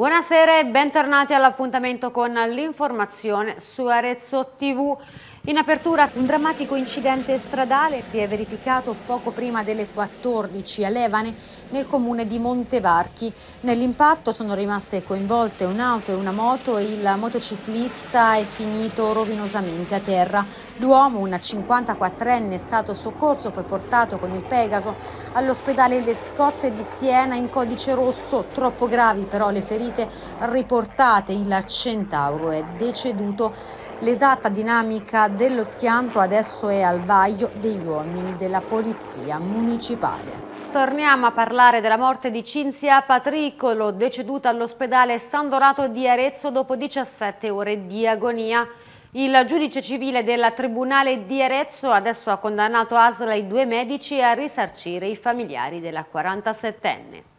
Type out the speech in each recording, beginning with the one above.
Buonasera e bentornati all'appuntamento con l'informazione su Arezzo TV. In apertura un drammatico incidente stradale si è verificato poco prima delle 14 a Levane nel comune di Montevarchi. Nell'impatto sono rimaste coinvolte un'auto e una moto e il motociclista è finito rovinosamente a terra. L'uomo, una 54enne, è stato soccorso poi portato con il Pegaso all'ospedale Le Scotte di Siena in codice rosso, troppo gravi però le ferite riportate, il centauro è deceduto. L'esatta dinamica dello schianto adesso è al vaglio degli uomini della polizia municipale torniamo a parlare della morte di Cinzia Patricolo, deceduta all'ospedale San Dorato di Arezzo dopo 17 ore di agonia. Il giudice civile della Tribunale di Arezzo adesso ha condannato Asla e i due medici a risarcire i familiari della 47enne.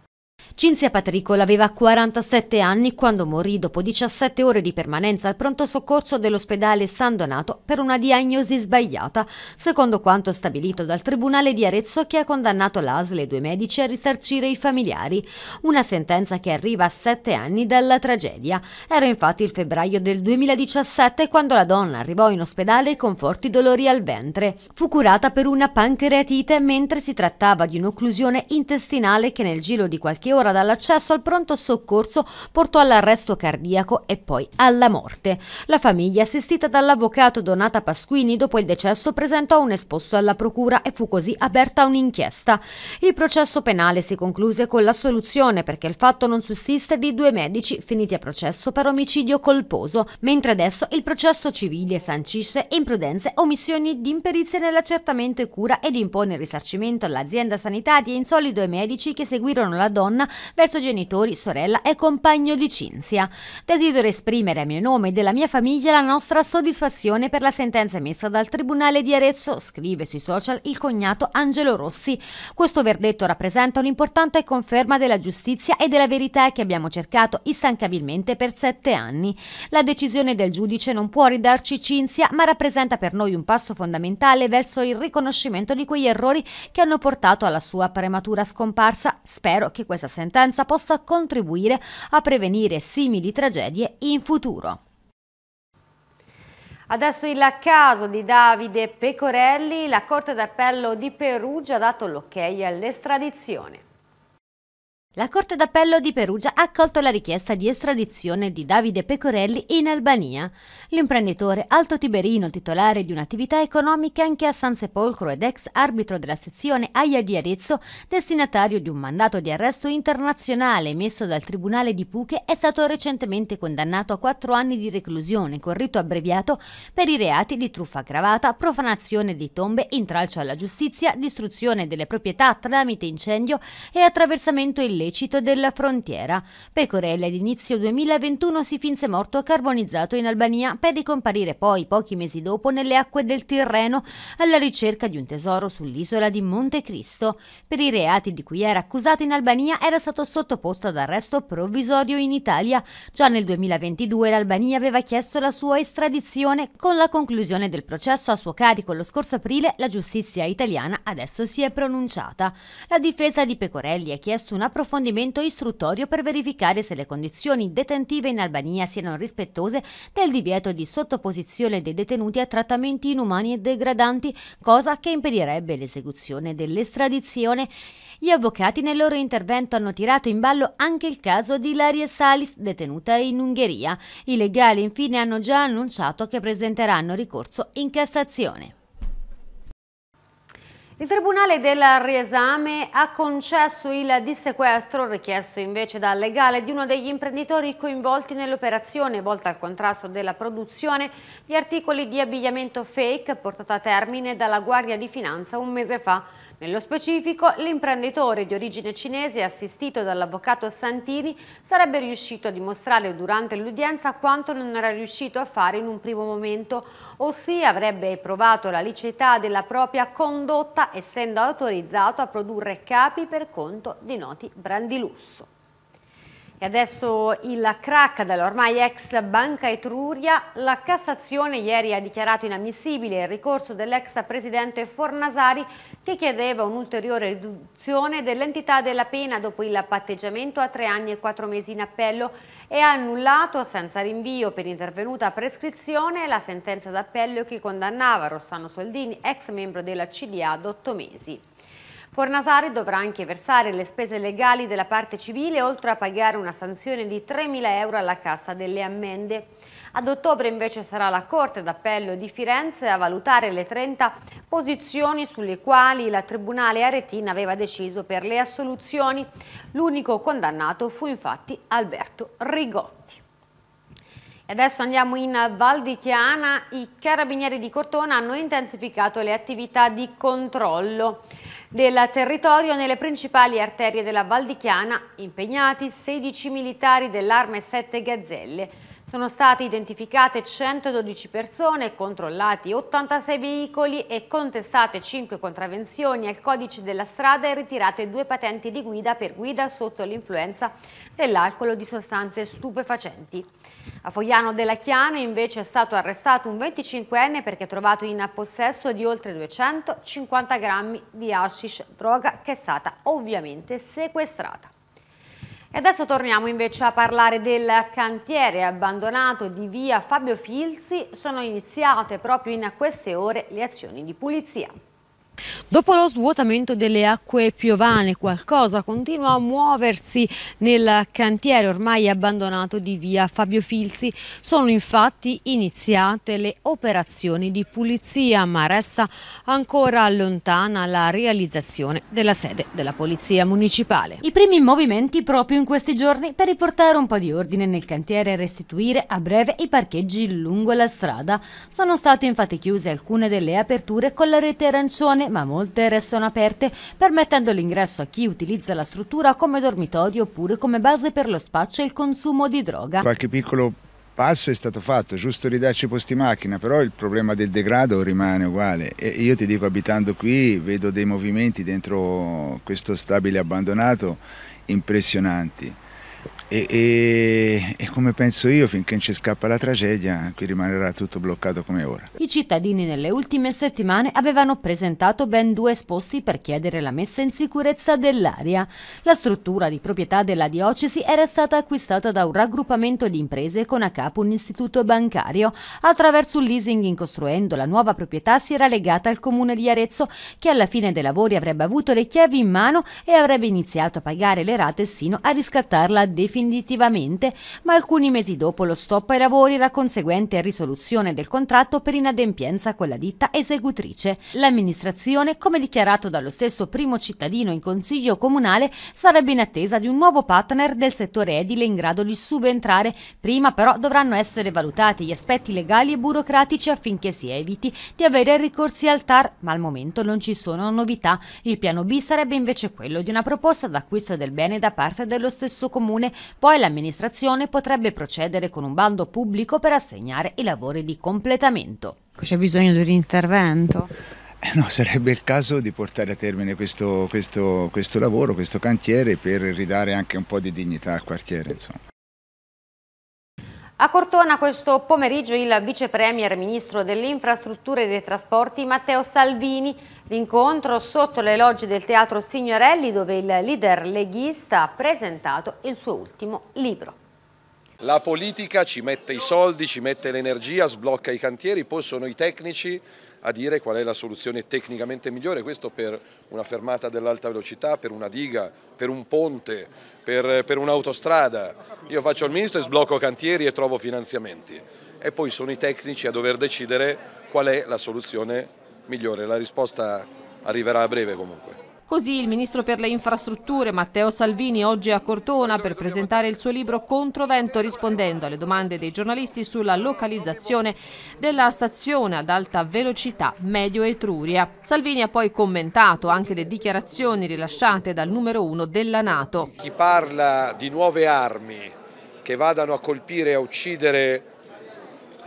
Cinzia Patricola aveva 47 anni quando morì dopo 17 ore di permanenza al pronto soccorso dell'ospedale San Donato per una diagnosi sbagliata, secondo quanto stabilito dal Tribunale di Arezzo che ha condannato l'ASL e due medici a risarcire i familiari. Una sentenza che arriva a 7 anni dalla tragedia. Era infatti il febbraio del 2017 quando la donna arrivò in ospedale con forti dolori al ventre. Fu curata per una pancreatite mentre si trattava di un'occlusione intestinale che nel giro di qualche ora dall'accesso al pronto soccorso portò all'arresto cardiaco e poi alla morte. La famiglia, assistita dall'avvocato Donata Pasquini, dopo il decesso presentò un esposto alla procura e fu così aperta un'inchiesta. Il processo penale si concluse con l'assoluzione perché il fatto non sussiste di due medici finiti a processo per omicidio colposo, mentre adesso il processo civile sancisce imprudenze, omissioni di imperizia nell'accertamento e cura ed impone il risarcimento all'azienda sanitaria e insolito ai medici che seguirono la donna donna verso genitori, sorella e compagno di Cinzia. Desidero esprimere a mio nome e della mia famiglia la nostra soddisfazione per la sentenza emessa dal Tribunale di Arezzo, scrive sui social il cognato Angelo Rossi. Questo verdetto rappresenta un'importante conferma della giustizia e della verità che abbiamo cercato instancabilmente per sette anni. La decisione del giudice non può ridarci Cinzia, ma rappresenta per noi un passo fondamentale verso il riconoscimento di quegli errori che hanno portato alla sua prematura scomparsa. Spero che questo presa sentenza possa contribuire a prevenire simili tragedie in futuro. Adesso il caso di Davide Pecorelli, la Corte d'Appello di Perugia ha dato l'ok all'estradizione. La Corte d'Appello di Perugia ha accolto la richiesta di estradizione di Davide Pecorelli in Albania. L'imprenditore alto tiberino, titolare di un'attività economica anche a San Sepolcro ed ex arbitro della sezione Aia di Arezzo, destinatario di un mandato di arresto internazionale emesso dal Tribunale di Puche, è stato recentemente condannato a quattro anni di reclusione con rito abbreviato per i reati di truffa aggravata, profanazione di tombe, intralcio alla giustizia, distruzione delle proprietà tramite incendio e attraversamento illegale illecito della frontiera. Pecorella ad inizio 2021 si finse morto carbonizzato in Albania per ricomparire poi pochi mesi dopo nelle acque del Tirreno alla ricerca di un tesoro sull'isola di Monte Cristo. Per i reati di cui era accusato in Albania era stato sottoposto ad arresto provvisorio in Italia. Già nel 2022 l'Albania aveva chiesto la sua estradizione. Con la conclusione del processo a suo carico lo scorso aprile, la giustizia italiana adesso si è pronunciata. La difesa di Pecorelli ha chiesto un approfondimento approfondimento istruttorio per verificare se le condizioni detentive in Albania siano rispettose del divieto di sottoposizione dei detenuti a trattamenti inumani e degradanti, cosa che impedirebbe l'esecuzione dell'estradizione. Gli avvocati nel loro intervento hanno tirato in ballo anche il caso di Ilaria Salis, detenuta in Ungheria. I legali infine hanno già annunciato che presenteranno ricorso in Cassazione. Il Tribunale del Riesame ha concesso il dissequestro richiesto invece dal legale di uno degli imprenditori coinvolti nell'operazione volta al contrasto della produzione di articoli di abbigliamento fake portata a termine dalla Guardia di Finanza un mese fa. Nello specifico, l'imprenditore di origine cinese assistito dall'avvocato Santini sarebbe riuscito a dimostrare durante l'udienza quanto non era riuscito a fare in un primo momento, ossia avrebbe provato la liceità della propria condotta essendo autorizzato a produrre capi per conto di noti brandi lusso. E adesso il crack dell'ormai ex Banca Etruria. La Cassazione ieri ha dichiarato inammissibile il ricorso dell'ex presidente Fornasari che chiedeva un'ulteriore riduzione dell'entità della pena dopo il patteggiamento a tre anni e quattro mesi in appello e ha annullato senza rinvio per intervenuta prescrizione la sentenza d'appello che condannava Rossano Soldini, ex membro della CDA, ad otto mesi. Fornasari dovrà anche versare le spese legali della parte civile oltre a pagare una sanzione di 3.000 euro alla Cassa delle Ammende. Ad ottobre invece sarà la Corte d'Appello di Firenze a valutare le 30 posizioni sulle quali la Tribunale Aretina aveva deciso per le assoluzioni. L'unico condannato fu infatti Alberto Rigotti. E adesso andiamo in Val di Chiana. I carabinieri di Cortona hanno intensificato le attività di controllo del territorio nelle principali arterie della Val di Chiana, impegnati 16 militari dell'Arma e 7 gazzelle. Sono state identificate 112 persone, controllati 86 veicoli e contestate 5 contravenzioni al codice della strada e ritirate due patenti di guida per guida sotto l'influenza dell'alcol o di sostanze stupefacenti. A Fogliano della Chiano invece è stato arrestato un 25enne perché trovato in possesso di oltre 250 grammi di hashish, droga che è stata ovviamente sequestrata. E adesso torniamo invece a parlare del cantiere abbandonato di via Fabio Filzi. Sono iniziate proprio in queste ore le azioni di pulizia. Dopo lo svuotamento delle acque piovane qualcosa continua a muoversi nel cantiere ormai abbandonato di via Fabio Filzi. Sono infatti iniziate le operazioni di pulizia ma resta ancora lontana la realizzazione della sede della Polizia Municipale. I primi movimenti proprio in questi giorni per riportare un po' di ordine nel cantiere e restituire a breve i parcheggi lungo la strada. Sono state infatti chiuse alcune delle aperture con la rete arancione ma molte restano aperte, permettendo l'ingresso a chi utilizza la struttura come dormitorio oppure come base per lo spaccio e il consumo di droga. Qualche piccolo passo è stato fatto, giusto ridarci posti macchina, però il problema del degrado rimane uguale. E io ti dico, abitando qui, vedo dei movimenti dentro questo stabile abbandonato impressionanti. E, e, e, come penso io, finché non ci scappa la tragedia, qui rimarrà tutto bloccato come ora. I cittadini nelle ultime settimane avevano presentato ben due esposti per chiedere la messa in sicurezza dell'area. La struttura di proprietà della diocesi era stata acquistata da un raggruppamento di imprese con a capo un istituto bancario. Attraverso un leasing in costruendo la nuova proprietà si era legata al comune di Arezzo che alla fine dei lavori avrebbe avuto le chiavi in mano e avrebbe iniziato a pagare le rate sino a riscattarla definitivamente, ma alcuni mesi dopo lo stop ai lavori e la conseguente risoluzione del contratto per inadempienza con la ditta esecutrice. L'amministrazione, come dichiarato dallo stesso primo cittadino in consiglio comunale, sarebbe in attesa di un nuovo partner del settore edile in grado di subentrare, prima però dovranno essere valutati gli aspetti legali e burocratici affinché si eviti di avere ricorsi al TAR, ma al momento non ci sono novità. Il piano B sarebbe invece quello di una proposta d'acquisto del bene da parte dello stesso comune comune, poi l'amministrazione potrebbe procedere con un bando pubblico per assegnare i lavori di completamento. C'è bisogno di un intervento? Eh, no, sarebbe il caso di portare a termine questo, questo, questo lavoro, questo cantiere per ridare anche un po' di dignità al quartiere. Insomma. A Cortona questo pomeriggio il vice vicepremier ministro delle infrastrutture e dei trasporti Matteo Salvini l'incontro sotto le logge del teatro Signorelli dove il leader leghista ha presentato il suo ultimo libro. La politica ci mette i soldi, ci mette l'energia, sblocca i cantieri, poi sono i tecnici a dire qual è la soluzione tecnicamente migliore, questo per una fermata dell'alta velocità, per una diga, per un ponte, per, per un'autostrada. Io faccio il ministro e sblocco cantieri e trovo finanziamenti e poi sono i tecnici a dover decidere qual è la soluzione migliore. La risposta arriverà a breve comunque. Così il ministro per le infrastrutture Matteo Salvini oggi è a Cortona per presentare il suo libro Controvento rispondendo alle domande dei giornalisti sulla localizzazione della stazione ad alta velocità Medio Etruria. Salvini ha poi commentato anche le dichiarazioni rilasciate dal numero uno della Nato. Chi parla di nuove armi che vadano a colpire e a uccidere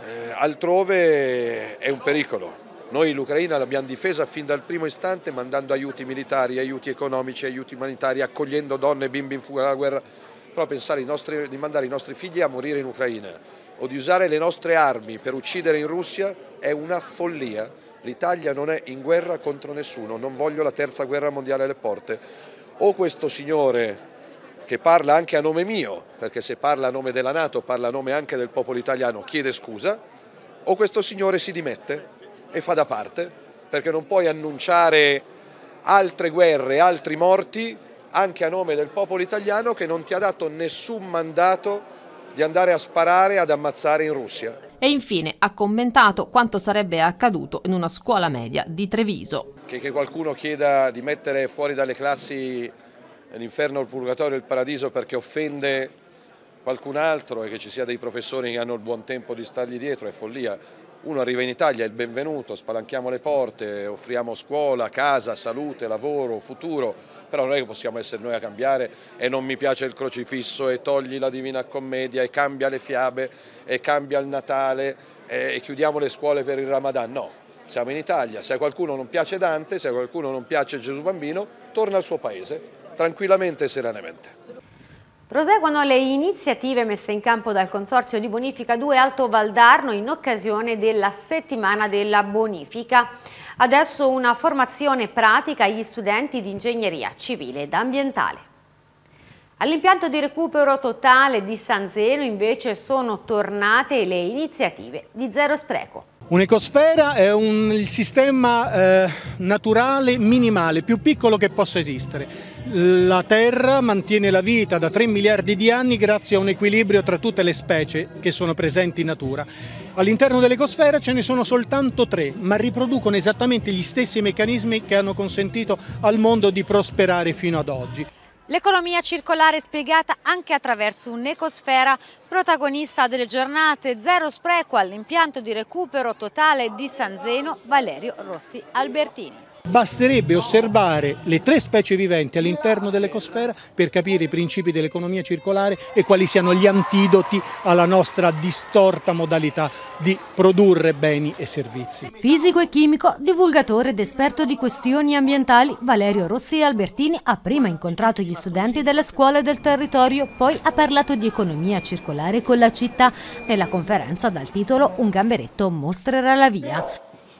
eh, altrove è un pericolo noi l'Ucraina l'abbiamo difesa fin dal primo istante mandando aiuti militari, aiuti economici, aiuti umanitari, accogliendo donne e bimbi in fuga dalla guerra, però pensare nostri, di mandare i nostri figli a morire in Ucraina o di usare le nostre armi per uccidere in Russia è una follia. L'Italia non è in guerra contro nessuno, non voglio la terza guerra mondiale alle porte. O questo signore che parla anche a nome mio, perché se parla a nome della Nato parla a nome anche del popolo italiano, chiede scusa, o questo signore si dimette e fa da parte, perché non puoi annunciare altre guerre, altri morti, anche a nome del popolo italiano che non ti ha dato nessun mandato di andare a sparare, ad ammazzare in Russia. E infine ha commentato quanto sarebbe accaduto in una scuola media di Treviso. Che, che qualcuno chieda di mettere fuori dalle classi l'inferno, il purgatorio e il paradiso perché offende qualcun altro e che ci sia dei professori che hanno il buon tempo di stargli dietro è follia. Uno arriva in Italia, è il benvenuto, spalanchiamo le porte, offriamo scuola, casa, salute, lavoro, futuro, però non è che possiamo essere noi a cambiare e non mi piace il crocifisso e togli la Divina Commedia e cambia le fiabe e cambia il Natale e chiudiamo le scuole per il Ramadan, no, siamo in Italia, se a qualcuno non piace Dante, se a qualcuno non piace Gesù Bambino, torna al suo paese, tranquillamente e serenamente. Proseguono le iniziative messe in campo dal Consorzio di Bonifica 2 Alto Valdarno in occasione della settimana della bonifica. Adesso una formazione pratica agli studenti di ingegneria civile ed ambientale. All'impianto di recupero totale di San Zeno invece sono tornate le iniziative di Zero Spreco. Un'ecosfera è un, il sistema eh, naturale minimale, più piccolo che possa esistere la Terra mantiene la vita da 3 miliardi di anni grazie a un equilibrio tra tutte le specie che sono presenti in natura. All'interno dell'ecosfera ce ne sono soltanto tre, ma riproducono esattamente gli stessi meccanismi che hanno consentito al mondo di prosperare fino ad oggi. L'economia circolare è spiegata anche attraverso un'ecosfera protagonista delle giornate Zero Spreco all'impianto di recupero totale di San Zeno Valerio Rossi Albertini. Basterebbe osservare le tre specie viventi all'interno dell'ecosfera per capire i principi dell'economia circolare e quali siano gli antidoti alla nostra distorta modalità di produrre beni e servizi. Fisico e chimico, divulgatore ed esperto di questioni ambientali, Valerio Rossi Albertini ha prima incontrato gli studenti della scuola e del territorio, poi ha parlato di economia circolare con la città nella conferenza dal titolo Un gamberetto mostrerà la via.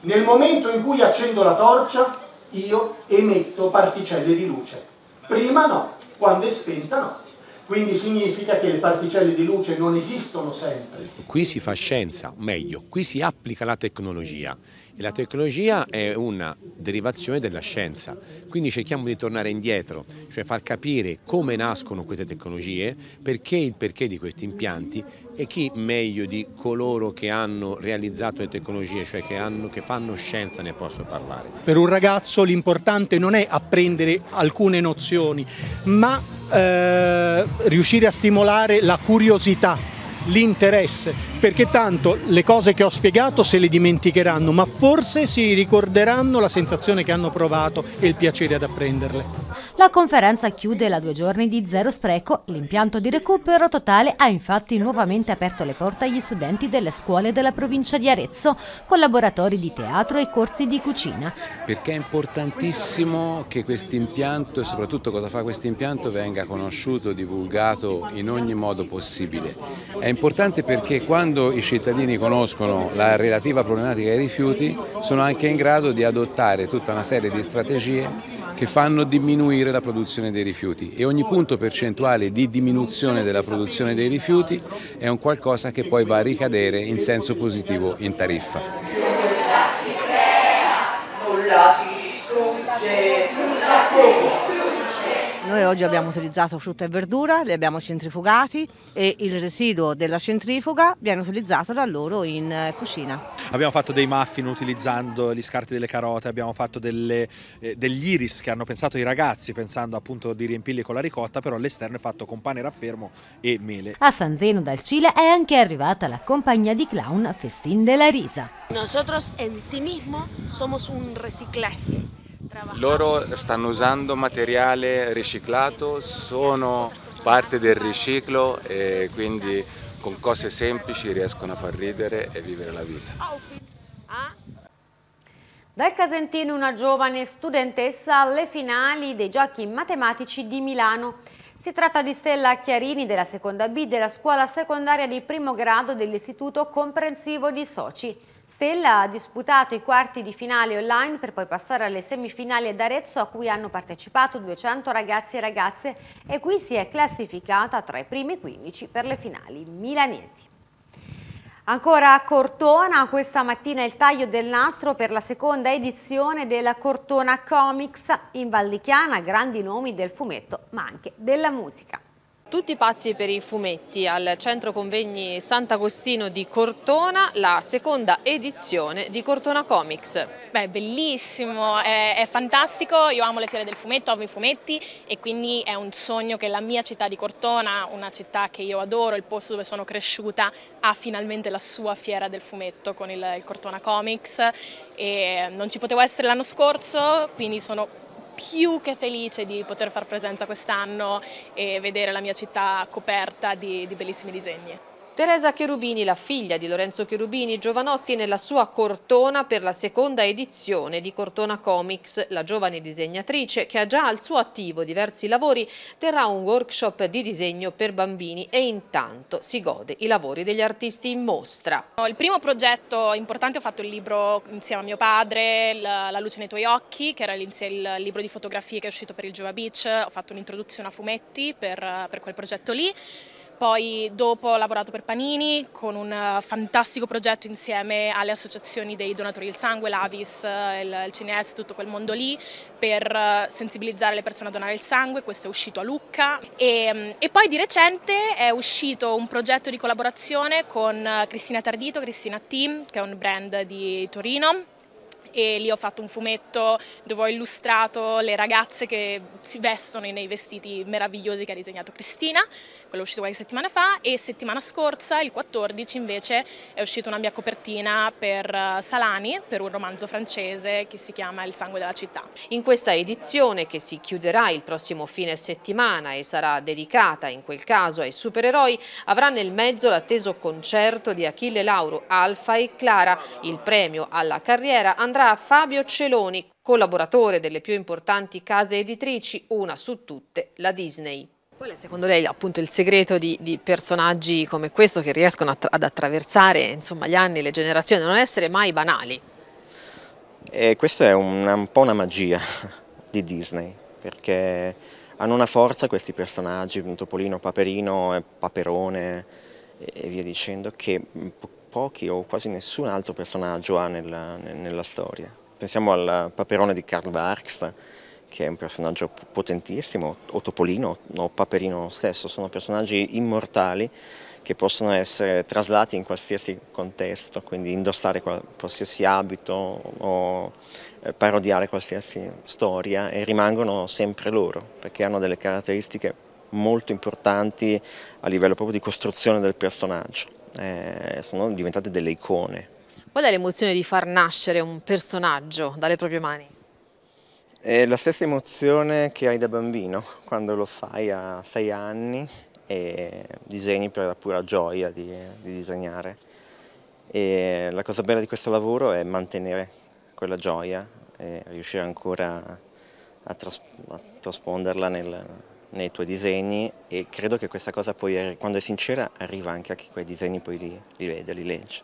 Nel momento in cui accendo la torcia, io emetto particelle di luce. Prima no, quando è spenta no. Quindi significa che le particelle di luce non esistono sempre. Qui si fa scienza, meglio, qui si applica la tecnologia. La tecnologia è una derivazione della scienza, quindi cerchiamo di tornare indietro, cioè far capire come nascono queste tecnologie, perché il perché di questi impianti e chi meglio di coloro che hanno realizzato le tecnologie, cioè che, hanno, che fanno scienza ne posso parlare. Per un ragazzo l'importante non è apprendere alcune nozioni, ma eh, riuscire a stimolare la curiosità l'interesse, perché tanto le cose che ho spiegato se le dimenticheranno, ma forse si ricorderanno la sensazione che hanno provato e il piacere ad apprenderle. La conferenza chiude la due giorni di zero spreco. L'impianto di recupero totale ha infatti nuovamente aperto le porte agli studenti delle scuole della provincia di Arezzo, con laboratori di teatro e corsi di cucina. Perché è importantissimo che questo impianto e soprattutto cosa fa questo impianto venga conosciuto, divulgato in ogni modo possibile. È importante perché quando i cittadini conoscono la relativa problematica ai rifiuti sono anche in grado di adottare tutta una serie di strategie che fanno diminuire la produzione dei rifiuti e ogni punto percentuale di diminuzione della produzione dei rifiuti è un qualcosa che poi va a ricadere in senso positivo in tariffa. Nulla si crea, nulla si distrugge, nulla si distrugge. Noi oggi abbiamo utilizzato frutta e verdura, li abbiamo centrifugati e il residuo della centrifuga viene utilizzato da loro in eh, cucina. Abbiamo fatto dei muffin utilizzando gli scarti delle carote, abbiamo fatto delle, eh, degli iris che hanno pensato i ragazzi, pensando appunto di riempirli con la ricotta, però all'esterno è fatto con pane raffermo e mele. A San Zeno dal Cile è anche arrivata la compagnia di clown Festin della Risa. Nosotros en sí mismo somos un reciclaje. Loro stanno usando materiale riciclato, sono parte del riciclo e quindi con cose semplici riescono a far ridere e vivere la vita. Ah. Dal Casentino una giovane studentessa alle finali dei giochi matematici di Milano. Si tratta di Stella Chiarini della seconda B della scuola secondaria di primo grado dell'Istituto Comprensivo di Soci. Stella ha disputato i quarti di finale online per poi passare alle semifinali ad Arezzo a cui hanno partecipato 200 ragazzi e ragazze e qui si è classificata tra i primi 15 per le finali milanesi. Ancora a Cortona, questa mattina il taglio del nastro per la seconda edizione della Cortona Comics in Valdichiana, grandi nomi del fumetto ma anche della musica tutti pazzi per i fumetti al centro convegni Sant'Agostino di Cortona, la seconda edizione di Cortona Comics. Beh, bellissimo, è, è fantastico, io amo le fiere del fumetto, amo i fumetti e quindi è un sogno che la mia città di Cortona, una città che io adoro, il posto dove sono cresciuta, ha finalmente la sua fiera del fumetto con il, il Cortona Comics e non ci potevo essere l'anno scorso, quindi sono più che felice di poter far presenza quest'anno e vedere la mia città coperta di, di bellissimi disegni. Teresa Cherubini, la figlia di Lorenzo Cherubini Giovanotti, nella sua Cortona per la seconda edizione di Cortona Comics. La giovane disegnatrice, che ha già al suo attivo diversi lavori, terrà un workshop di disegno per bambini e intanto si gode i lavori degli artisti in mostra. Il primo progetto importante ho fatto il libro insieme a mio padre, La luce nei tuoi occhi, che era il libro di fotografie che è uscito per il Giova Beach. Ho fatto un'introduzione a fumetti per, per quel progetto lì. Poi dopo ho lavorato per Panini con un eh, fantastico progetto insieme alle associazioni dei donatori del sangue, l'Avis, eh, il, il CNS, tutto quel mondo lì, per eh, sensibilizzare le persone a donare il sangue, questo è uscito a Lucca. E, mm, e poi di recente è uscito un progetto di collaborazione con Cristina Tardito, Cristina Team, che è un brand di Torino, e lì ho fatto un fumetto dove ho illustrato le ragazze che si vestono nei vestiti meravigliosi che ha disegnato Cristina, quello è uscito qualche settimana fa e settimana scorsa, il 14 invece, è uscita una mia copertina per eh, Salani, per un romanzo francese che si chiama Il sangue della città. In questa edizione che si chiuderà il prossimo fine settimana e sarà dedicata in quel caso ai supereroi, avrà nel mezzo l'atteso concerto di Achille Lauro, Alfa e Clara. Il premio alla carriera andrà Fabio Celoni, collaboratore delle più importanti case editrici, una su tutte, la Disney. Qual è secondo lei appunto il segreto di, di personaggi come questo che riescono attra ad attraversare insomma, gli anni, le generazioni, non essere mai banali? E eh, questa è una, un po' una magia di Disney, perché hanno una forza questi personaggi, Topolino, Paperino, eh, Paperone e via dicendo, che mm, pochi o quasi nessun altro personaggio ha nella, nella storia. Pensiamo al Paperone di Karl Marx, che è un personaggio potentissimo, o Topolino o Paperino stesso, sono personaggi immortali che possono essere traslati in qualsiasi contesto, quindi indossare qualsiasi abito o eh, parodiare qualsiasi storia e rimangono sempre loro, perché hanno delle caratteristiche molto importanti a livello proprio di costruzione del personaggio. Eh, sono diventate delle icone. Qual è l'emozione di far nascere un personaggio dalle proprie mani? È la stessa emozione che hai da bambino, quando lo fai a sei anni e disegni per la pura gioia di, di disegnare. E la cosa bella di questo lavoro è mantenere quella gioia e riuscire ancora a, tras a trasponderla nel, nei tuoi disegni e credo che questa cosa poi quando è sincera arriva anche a chi quei disegni poi li, li vede, li legge.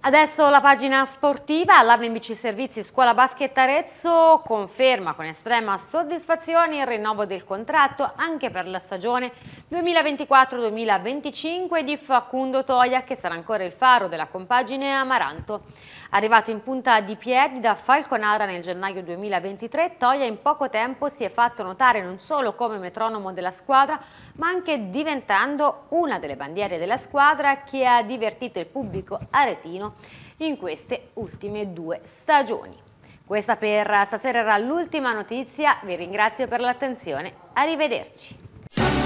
Adesso la pagina sportiva, l'AMBC Servizi Scuola Basket Arezzo conferma con estrema soddisfazione il rinnovo del contratto anche per la stagione 2024-2025 di Facundo Toia che sarà ancora il faro della compagine Amaranto. Arrivato in punta di piedi da Falconara nel gennaio 2023, Toia in poco tempo si è fatto notare non solo come metronomo della squadra, ma anche diventando una delle bandiere della squadra che ha divertito il pubblico aretino in queste ultime due stagioni. Questa per stasera era l'ultima notizia, vi ringrazio per l'attenzione, arrivederci.